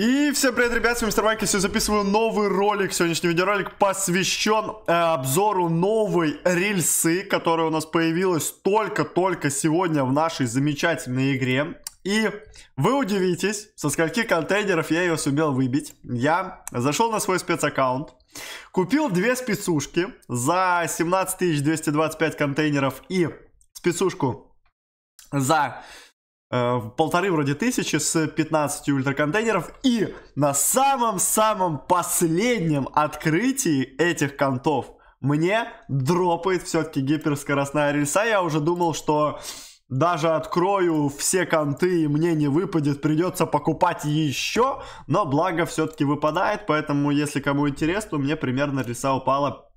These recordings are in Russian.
И всем привет, ребят, с вами Мистер Майк, я записываю новый ролик, сегодняшний видеоролик посвящен э, обзору новой рельсы, которая у нас появилась только-только сегодня в нашей замечательной игре. И вы удивитесь, со скольки контейнеров я ее сумел выбить. Я зашел на свой спецаккаунт, купил две спецушки за 17 225 контейнеров и спецушку за Э, в полторы вроде тысячи с 15 ультраконтейнеров. И на самом-самом последнем открытии этих контов мне дропает все-таки гиперскоростная рельса. Я уже думал, что даже открою все конты и мне не выпадет, придется покупать еще. Но благо все-таки выпадает, поэтому если кому интересно, мне примерно рельса упала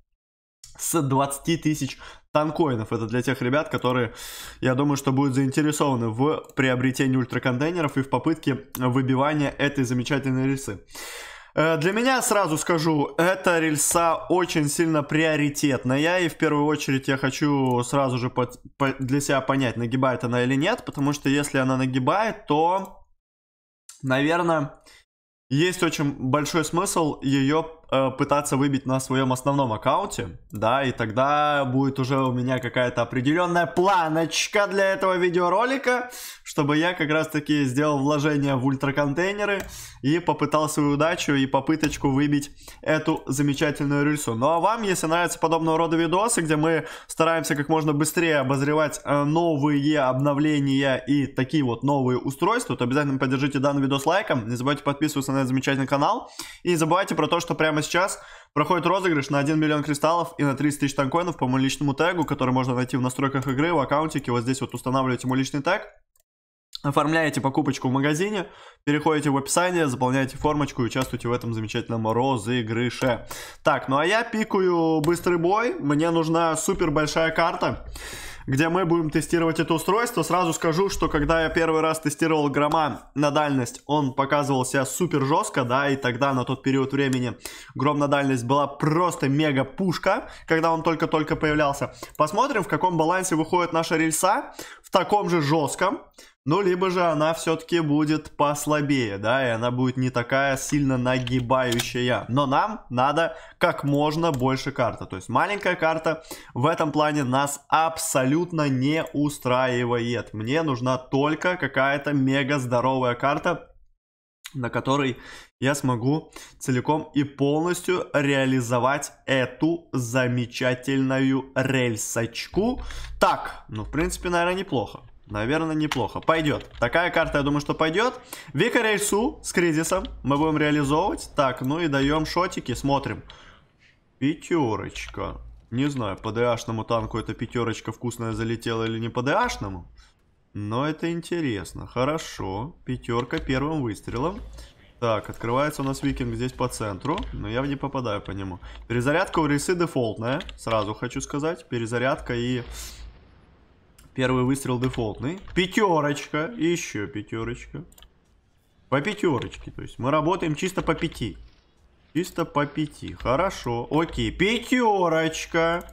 с 20 тысяч танкоинов. Это для тех ребят, которые, я думаю, что будут заинтересованы в приобретении ультраконтейнеров и в попытке выбивания этой замечательной рельсы. Э, для меня, сразу скажу, эта рельса очень сильно приоритетная, и в первую очередь я хочу сразу же под, по, для себя понять, нагибает она или нет, потому что если она нагибает, то, наверное, есть очень большой смысл ее Э, пытаться выбить на своем основном аккаунте, да, и тогда будет уже у меня какая-то определенная планочка для этого видеоролика, чтобы я как раз-таки сделал вложение в ультраконтейнеры и попытал свою удачу и попыточку выбить эту замечательную рельсу. Ну а вам, если нравятся подобного рода видосы, где мы стараемся как можно быстрее обозревать э, новые обновления и такие вот новые устройства, то обязательно поддержите данный видос лайком, не забывайте подписываться на этот замечательный канал и не забывайте про то, что прямо прямо сейчас проходит розыгрыш на 1 миллион кристаллов и на 30 тысяч танкоинов по моему личному тегу, который можно найти в настройках игры, в аккаунтике. Вот здесь вот устанавливаете мой личный тег, оформляете покупочку в магазине, переходите в описание, заполняете формочку и участвуйте в этом замечательном розыгрыше. Так, ну а я пикаю быстрый бой, мне нужна супер большая карта где мы будем тестировать это устройство. Сразу скажу, что когда я первый раз тестировал Грома на дальность, он показывал себя супер жестко, да, и тогда на тот период времени Гром на дальность была просто мега пушка, когда он только-только появлялся. Посмотрим, в каком балансе выходят наши рельса в таком же жестком, ну, либо же она все-таки будет послабее, да, и она будет не такая сильно нагибающая. Но нам надо как можно больше карты, То есть маленькая карта в этом плане нас абсолютно не устраивает. Мне нужна только какая-то мега здоровая карта, на которой я смогу целиком и полностью реализовать эту замечательную рельсочку. Так, ну, в принципе, наверное, неплохо. Наверное, неплохо. Пойдет. Такая карта, я думаю, что пойдет. Вика рельсу с кризисом мы будем реализовывать. Так, ну и даем шотики, смотрим. Пятерочка. Не знаю, по ДАшному танку эта пятерочка вкусная залетела или не по ДАшному. шному но это интересно. Хорошо. Пятерка первым выстрелом. Так, открывается у нас викинг здесь по центру, но я не попадаю по нему. Перезарядка у Рисы дефолтная, сразу хочу сказать. Перезарядка и первый выстрел дефолтный. Пятерочка, и еще пятерочка. По пятерочке, то есть мы работаем чисто по пяти. Чисто по пяти, хорошо. Окей, пятерочка.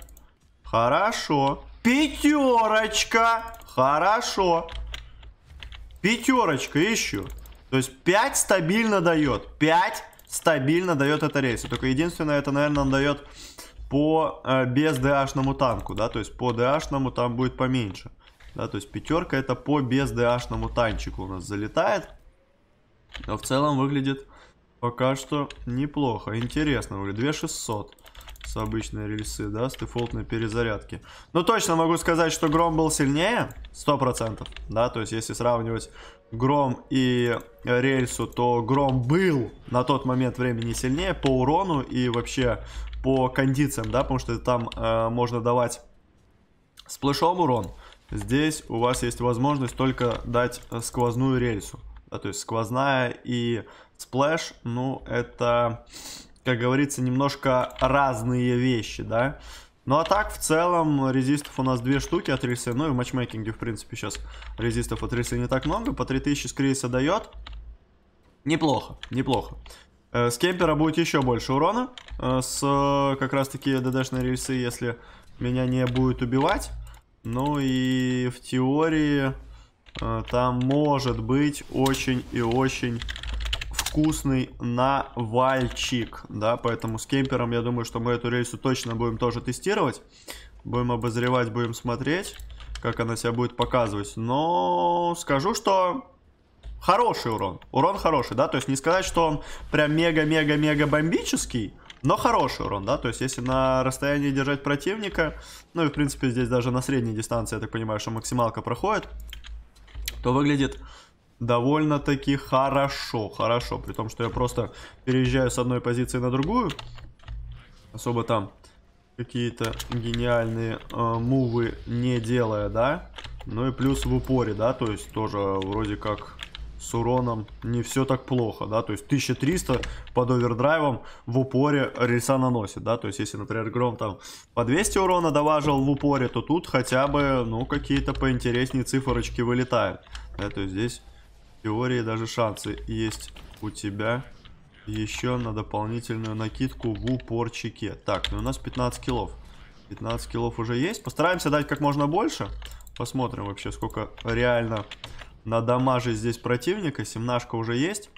Хорошо. Пятерочка. Хорошо. Пятерочка еще. То есть 5 стабильно дает. 5 стабильно дает это рейс. Только единственное, это, наверное, дает по э, без ДАШному танку, да, то есть по ДАШному там будет поменьше. Да, то есть пятерка это по без ДАШному танчику у нас залетает. Но в целом выглядит пока что неплохо. Интересно, выглядит 2600 с обычной рельсы, да, с дефолтной перезарядки. Но ну, точно могу сказать, что Гром был сильнее, 100%, да, то есть если сравнивать Гром и рельсу, то Гром был на тот момент времени сильнее по урону и вообще по кондициям, да, потому что там э, можно давать сплэшом урон. Здесь у вас есть возможность только дать сквозную рельсу, да, то есть сквозная и сплэш, ну, это как говорится, немножко разные вещи, да. Ну а так, в целом, резистов у нас две штуки от рельсы. Ну и в матчмейкинге, в принципе, сейчас резистов от рельсы не так много. По 3000 с крейса дает. Неплохо, неплохо. Э, с кемпера будет еще больше урона. Э, с э, как раз-таки ДДшной рельсы, если меня не будет убивать. Ну и в теории там может быть очень и очень вкусный навальчик, да, поэтому с кемпером, я думаю, что мы эту рельсу точно будем тоже тестировать, будем обозревать, будем смотреть, как она себя будет показывать, но скажу, что хороший урон, урон хороший, да, то есть не сказать, что он прям мега-мега-мега бомбический, но хороший урон, да, то есть если на расстоянии держать противника, ну и в принципе здесь даже на средней дистанции, я так понимаю, что максималка проходит, то выглядит довольно-таки хорошо. Хорошо, при том, что я просто переезжаю с одной позиции на другую. Особо там какие-то гениальные э, мувы не делая, да? Ну и плюс в упоре, да? То есть тоже вроде как с уроном не все так плохо, да, то есть 1300 под овердрайвом в упоре риса наносит, да, то есть если, например, Гром там по 200 урона доважил в упоре, то тут хотя бы, ну, какие-то поинтереснее цифрочки вылетают, да, то есть здесь теории даже шансы есть у тебя еще на дополнительную накидку в упорчике. Так, ну у нас 15 килов. 15 килов уже есть. Постараемся дать как можно больше. Посмотрим вообще, сколько реально на дамаже здесь противника. Семнашка уже есть.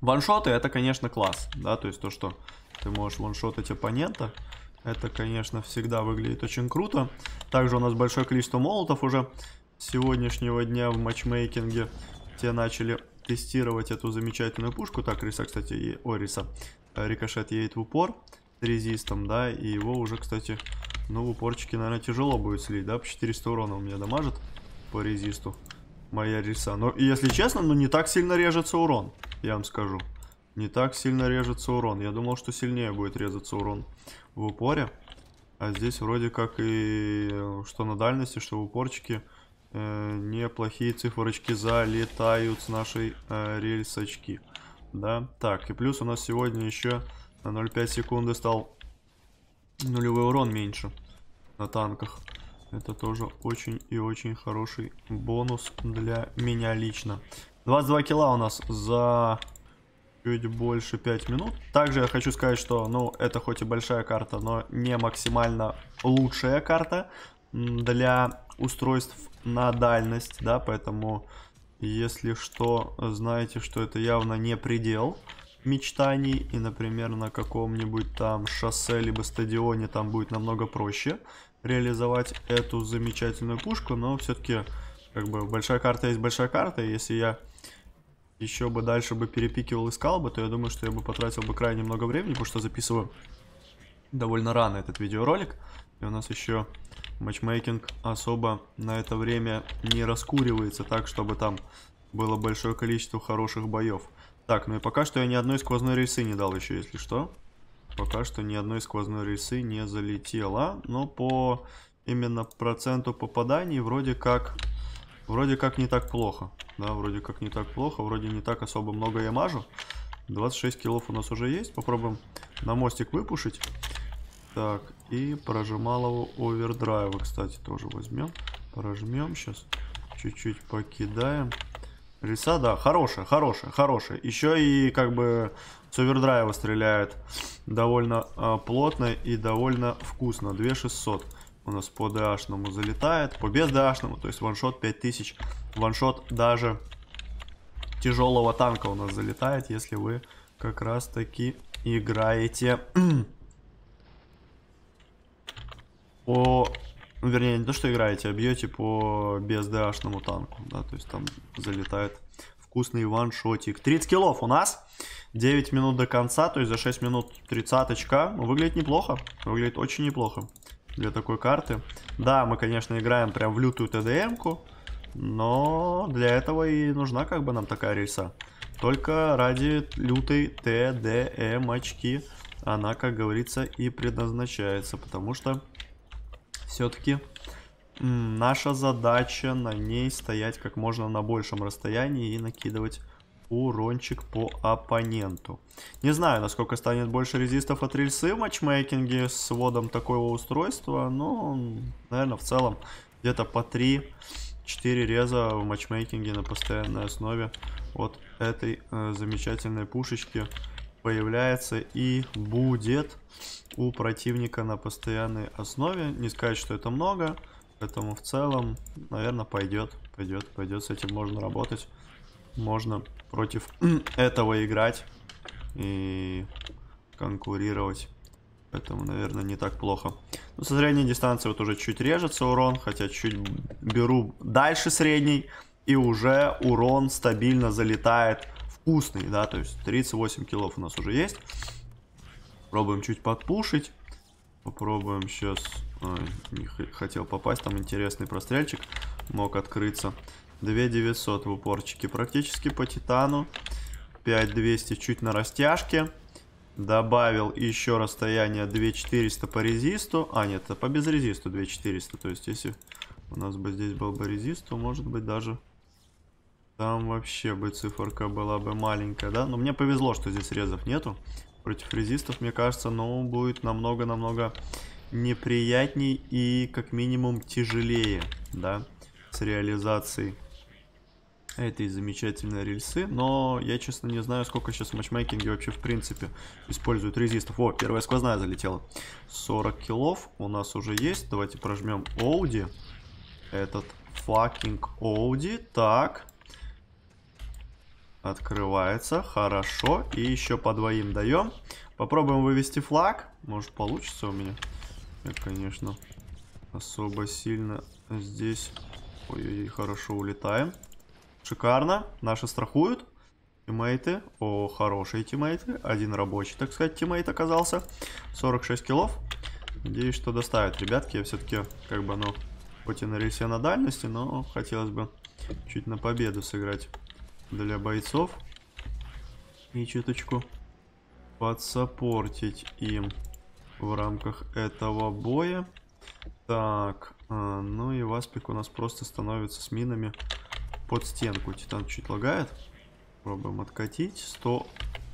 Ваншоты это, конечно, класс. Да, то есть то, что ты можешь ваншотить оппонента. Это, конечно, всегда выглядит очень круто. Также у нас большое количество молотов уже сегодняшнего дня в матчмейкинге. Те начали тестировать эту замечательную пушку. Так, Риса, кстати, и... Ориса Риса. Э, рикошет едет в упор с резистом, да, и его уже, кстати, ну, в упорчике, наверное, тяжело будет слить, да, по 400 урона у меня дамажит по резисту моя риса. Но, если честно, ну, не так сильно режется урон, я вам скажу. Не так сильно режется урон. Я думал, что сильнее будет резаться урон в упоре. А здесь вроде как и э, что на дальности, что в упорчике э, неплохие цифрочки залетают с нашей э, рельсочки. Да, так, и плюс у нас сегодня еще на 0,5 секунды стал нулевой урон меньше на танках. Это тоже очень и очень хороший бонус для меня лично. 22 килла у нас за чуть больше 5 минут. Также я хочу сказать, что, ну, это хоть и большая карта, но не максимально лучшая карта для устройств на дальность, да, поэтому если что, знаете, что это явно не предел мечтаний, и, например, на каком-нибудь там шоссе либо стадионе там будет намного проще реализовать эту замечательную пушку, но все-таки как бы большая карта есть большая карта, и если я еще бы дальше бы перепикивал, искал бы, то я думаю, что я бы потратил бы крайне много времени, потому что записываю довольно рано этот видеоролик, и у нас еще матчмейкинг особо на это время не раскуривается так, чтобы там было большое количество хороших боев. Так, ну и пока что я ни одной сквозной рельсы не дал еще, если что. Пока что ни одной сквозной рельсы не залетела. Но по именно проценту попаданий вроде как... Вроде как не так плохо. Да, вроде как не так плохо. Вроде не так особо много я мажу. 26 килов у нас уже есть. Попробуем на мостик выпушить. Так, и прожималову овердрайва, кстати, тоже возьмем. Прожмем сейчас. Чуть-чуть покидаем. Лиса, да, хорошая, хорошая, хорошая. Еще и как бы с овердрайва стреляет довольно э, плотно и довольно вкусно. 2600 у нас по DH-ному залетает, по бездашному, то есть ваншот 5000. Ваншот даже тяжелого танка у нас залетает, если вы как раз таки играете по... Ну, вернее, не то, что играете, а бьете по бездашному танку, да, то есть там залетает вкусный ваншотик. 30 килов у нас, 9 минут до конца, то есть за 6 минут 30 очка. Ну, выглядит неплохо, выглядит очень неплохо для такой карты. Да, мы, конечно, играем прям в лютую ТДМ-ку, но для этого и нужна как бы нам такая рельса. Только ради лютой ТДМ очки она, как говорится, и предназначается, потому что все-таки наша задача на ней стоять как можно на большем расстоянии и накидывать урончик по оппоненту. Не знаю, насколько станет больше резистов от рельсы в матчмейкинге с вводом такого устройства, но, наверное, в целом где-то по 3-4 реза в матчмейкинге на постоянной основе вот этой э, замечательной пушечки появляется и будет у противника на постоянной основе. Не сказать, что это много, поэтому в целом, наверное, пойдет, пойдет, пойдет. С этим можно работать, можно против этого играть и конкурировать. Поэтому, наверное, не так плохо. но ну, со средней дистанции вот уже чуть режется урон, хотя чуть беру дальше средний. И уже урон стабильно залетает вкусный, да, то есть 38 килов у нас уже есть. Пробуем чуть подпушить. Попробуем сейчас... Ой, не хотел попасть, там интересный прострельчик мог открыться. 2900 в упорчике, практически по титану. 5200 чуть на растяжке. Добавил еще расстояние 2400 по резисту. А, нет, это по безрезисту 2400. То есть, если у нас бы здесь был бы резист, то может быть даже там вообще бы циферка была бы маленькая, да? Но мне повезло, что здесь резов нету. Против резистов, мне кажется, ну, будет намного-намного неприятней и как минимум тяжелее, да, с реализацией этой замечательной рельсы. Но я, честно, не знаю, сколько сейчас матчмейкинги вообще в принципе используют резистов. О, первая сквозная залетела. 40 килов у нас уже есть. Давайте прожмем Оуди. Этот факинг Оуди. Так. Открывается. Хорошо. И еще по двоим даем. Попробуем вывести флаг. Может получится у меня. Я, конечно, особо сильно здесь... Ой-ой-ой, хорошо улетаем. Шикарно. Наши страхуют. Тиммейты. О, хорошие тиммейты. Один рабочий, так сказать, тиммейт оказался. 46 килов. Надеюсь, что доставят, ребятки. Я все-таки, как бы, ну, хоть и на рельсе на дальности, но хотелось бы чуть на победу сыграть для бойцов и чуточку подсопортить им в рамках этого боя. Так, а, ну и Васпик у нас просто становится с минами под стенку. Титан чуть лагает. Пробуем откатить. 100...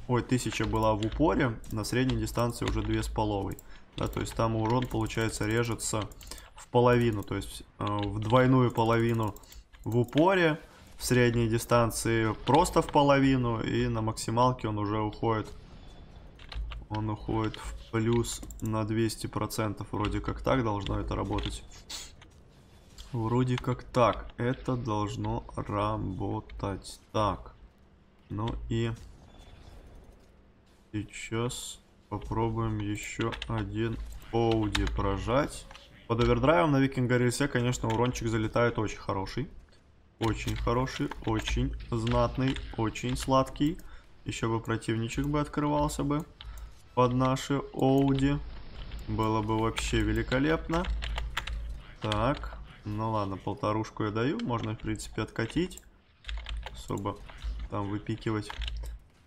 Ой, 1000 была в упоре. На средней дистанции уже 2,5. Да, то есть там урон, получается, режется в половину. То есть э, в двойную половину в упоре в средней дистанции просто в половину, и на максималке он уже уходит. Он уходит в плюс на 200%. процентов Вроде как так должно это работать. Вроде как так. Это должно работать. Так. Ну и сейчас попробуем еще один Оуди прожать. Под овердрайвом на Викинга Рельсе, конечно, урончик залетает очень хороший очень хороший, очень знатный, очень сладкий. Еще бы противничек бы открывался бы под наши Оуди. Было бы вообще великолепно. Так, ну ладно, полторушку я даю. Можно, в принципе, откатить. Особо там выпикивать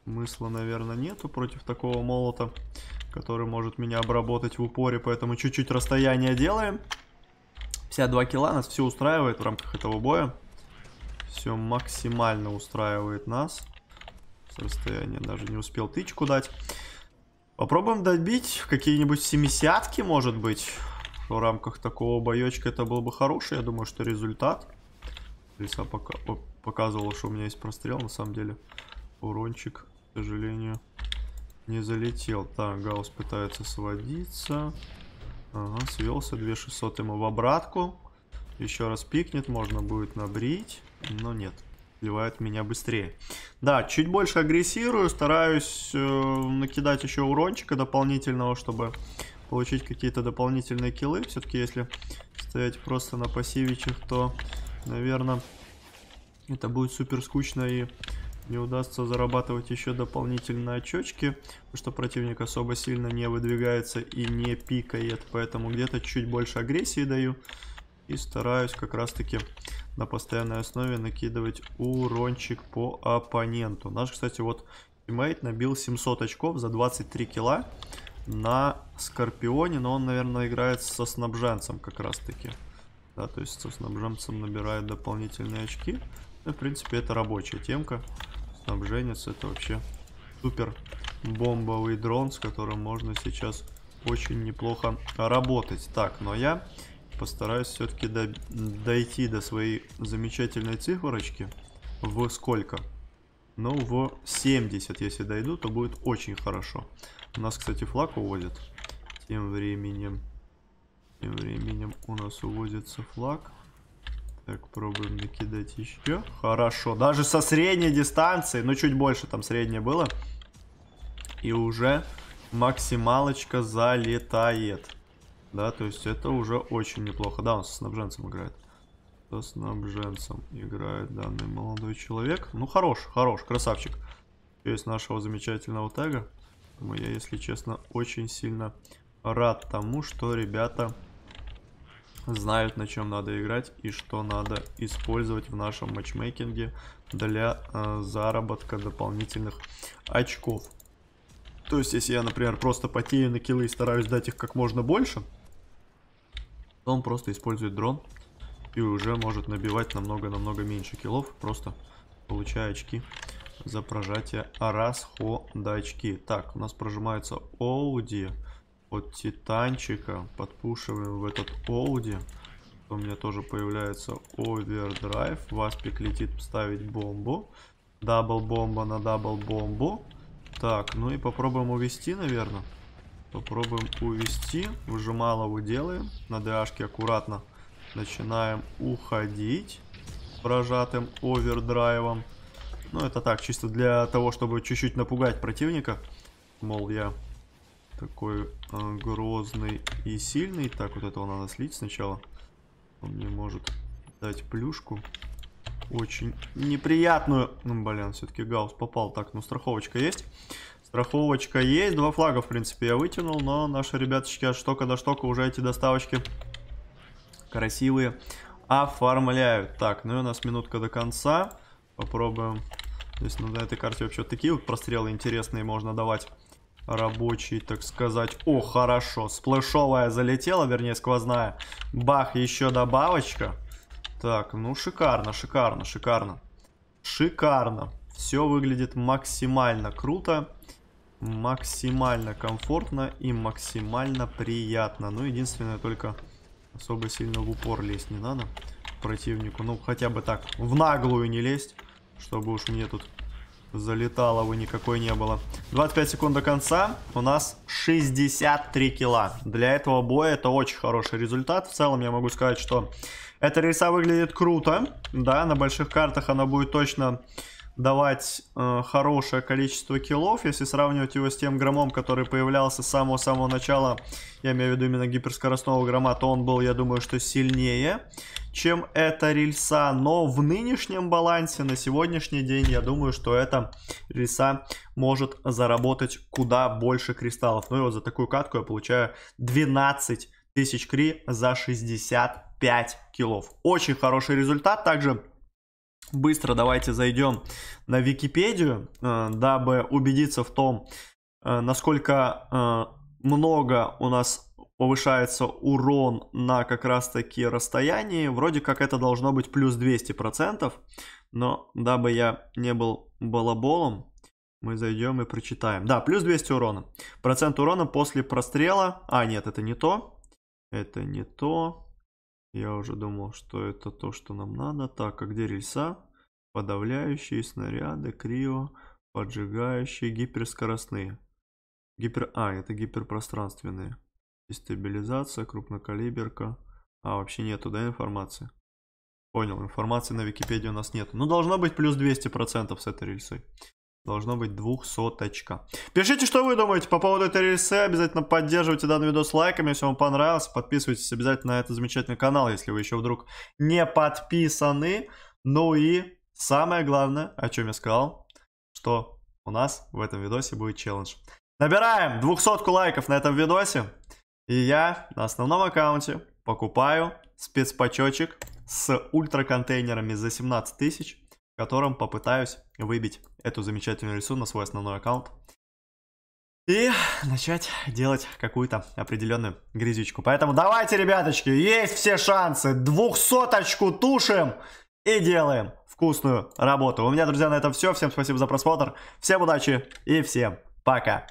смысла, наверное, нету против такого молота, который может меня обработать в упоре. Поэтому чуть-чуть расстояние делаем. 52 килла нас все устраивает в рамках этого боя. Все максимально устраивает нас. С расстояния даже не успел тычку дать. Попробуем добить какие-нибудь семисятки, может быть. В рамках такого боечка это был бы хороший, я думаю, что результат. Лиса пока показывала, что у меня есть прострел, на самом деле. Урончик, к сожалению, не залетел. Так, Гаус пытается сводиться. Ага, свелся, 2600 ему в обратку. Еще раз пикнет, можно будет набрить но нет, сбивает меня быстрее. Да, чуть больше агрессирую, стараюсь э, накидать еще урончика дополнительного, чтобы получить какие-то дополнительные киллы. Все-таки если стоять просто на пассивичах, то, наверное, это будет супер скучно и не удастся зарабатывать еще дополнительные очечки, потому что противник особо сильно не выдвигается и не пикает, поэтому где-то чуть больше агрессии даю и стараюсь как раз-таки на постоянной основе накидывать урончик по оппоненту. Наш, кстати, вот тиммейт набил 700 очков за 23 килла на Скорпионе, но он, наверное, играет со снабженцем как раз-таки. Да, то есть со снабженцем набирает дополнительные очки. Ну, в принципе, это рабочая темка. Снабженец это вообще супер бомбовый дрон, с которым можно сейчас очень неплохо работать. Так, но я постараюсь все-таки до, дойти до своей замечательной цифрочки. В сколько? Ну, в 70, если дойду, то будет очень хорошо. У нас, кстати, флаг увозят. Тем временем... Тем временем у нас увозится флаг. Так, пробуем накидать еще. Хорошо. Даже со средней дистанции, ну, чуть больше там среднее было. И уже максималочка залетает. Да, то есть это уже очень неплохо. Да, он со снабженцем играет. Со снабженцем играет данный молодой человек. Ну, хорош, хорош, красавчик. Есть нашего замечательного тега. Поэтому я, если честно, очень сильно рад тому, что ребята знают, на чем надо играть и что надо использовать в нашем матчмейкинге для э, заработка дополнительных очков. То есть, если я, например, просто потею на киллы и стараюсь дать их как можно больше, он просто использует дрон и уже может набивать намного-намного меньше килов, просто получая очки за прожатие расхода очки. Так, у нас прожимается Оуди от Титанчика. Подпушиваем в этот Оуди. У меня тоже появляется овердрайв. Васпик летит ставить бомбу. Дабл бомба на дабл бомбу. Так, ну и попробуем увести, наверное. Попробуем увести. Выжималову делаем. На ДАшке аккуратно начинаем уходить прожатым овердрайвом. Ну, это так, чисто для того, чтобы чуть-чуть напугать противника. Мол, я такой э, грозный и сильный. Так, вот этого надо слить сначала. Он мне может дать плюшку. Очень неприятную. Ну, блин, все-таки Гаус попал. Так, ну страховочка есть. Страховочка есть. Два флага, в принципе, я вытянул. Но наши ребяточки от штока до штока уже эти доставочки красивые оформляют. Так, ну и у нас минутка до конца. Попробуем. Здесь ну, на этой карте вообще такие вот прострелы интересные можно давать. Рабочий, так сказать. О, хорошо. Сплэшовая залетела, вернее, сквозная. Бах, еще добавочка. Так, ну шикарно, шикарно, шикарно. Шикарно. Все выглядит максимально круто максимально комфортно и максимально приятно. Ну, единственное, только особо сильно в упор лезть не надо противнику. Ну, хотя бы так, в наглую не лезть, чтобы уж мне тут залетало вы никакой не было. 25 секунд до конца, у нас 63 килла. Для этого боя это очень хороший результат. В целом я могу сказать, что эта рельса выглядит круто. Да, на больших картах она будет точно давать э, хорошее количество киллов, если сравнивать его с тем громом, который появлялся с самого-самого начала, я имею в виду именно гиперскоростного грома, то он был, я думаю, что сильнее, чем эта рельса, но в нынешнем балансе, на сегодняшний день, я думаю, что эта рельса может заработать куда больше кристаллов. Ну и вот за такую катку я получаю 12 тысяч кри за 65 киллов. Очень хороший результат, также Быстро давайте зайдем на Википедию, э, дабы убедиться в том, э, насколько э, много у нас повышается урон на как раз таки расстоянии. Вроде как это должно быть плюс 200%, но дабы я не был балаболом, мы зайдем и прочитаем. Да, плюс 200 урона. Процент урона после прострела. А, нет, это не то. Это не то. Я уже думал, что это то, что нам надо. Так, а где рельса? Подавляющие снаряды, крио, поджигающие, гиперскоростные. Гипер... А, это гиперпространственные. Дестабилизация, крупнокалиберка. А, вообще нету, да, информации? Понял, информации на Википедии у нас нет. Ну, должно быть плюс 200% с этой рельсой. Должно быть двухсоточка. Пишите, что вы думаете по поводу этой рельсы. Обязательно поддерживайте данный видос лайками, если вам понравился. Подписывайтесь обязательно на этот замечательный канал, если вы еще вдруг не подписаны. Ну и самое главное, о чем я сказал, что у нас в этом видосе будет челлендж. Набираем двухсотку лайков на этом видосе. И я на основном аккаунте покупаю спецпачочек с ультраконтейнерами за 17 тысяч в котором попытаюсь выбить эту замечательную лесу на свой основной аккаунт и начать делать какую-то определенную грязючку. Поэтому давайте, ребяточки, есть все шансы. Двухсоточку тушим и делаем вкусную работу. У меня, друзья, на этом все. Всем спасибо за просмотр. Всем удачи и всем пока.